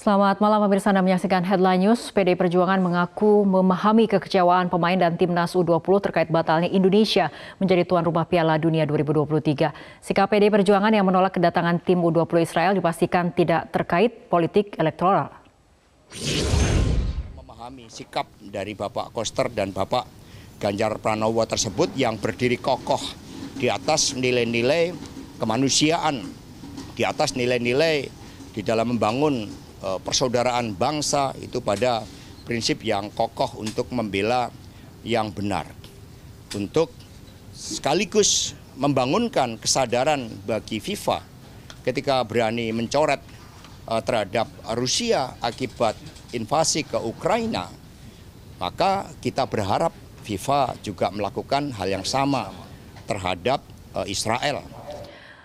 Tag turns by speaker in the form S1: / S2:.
S1: Selamat malam pemirsa Anda menyaksikan Headline News. PD Perjuangan mengaku memahami kekecewaan pemain dan timnas U20 terkait batalnya Indonesia menjadi tuan rumah Piala Dunia 2023. Sikap PD Perjuangan yang menolak kedatangan tim U20 Israel dipastikan tidak terkait politik elektoral.
S2: Memahami sikap dari Bapak Koster dan Bapak Ganjar Pranowo tersebut yang berdiri kokoh di atas nilai-nilai kemanusiaan, di atas nilai-nilai di dalam membangun Eh, persaudaraan bangsa itu pada prinsip yang kokoh untuk membela yang benar. Untuk sekaligus membangunkan kesadaran bagi FIFA ketika berani mencoret eh, terhadap Rusia akibat invasi ke Ukraina, maka
S3: kita berharap FIFA juga melakukan hal yang sama terhadap eh, Israel.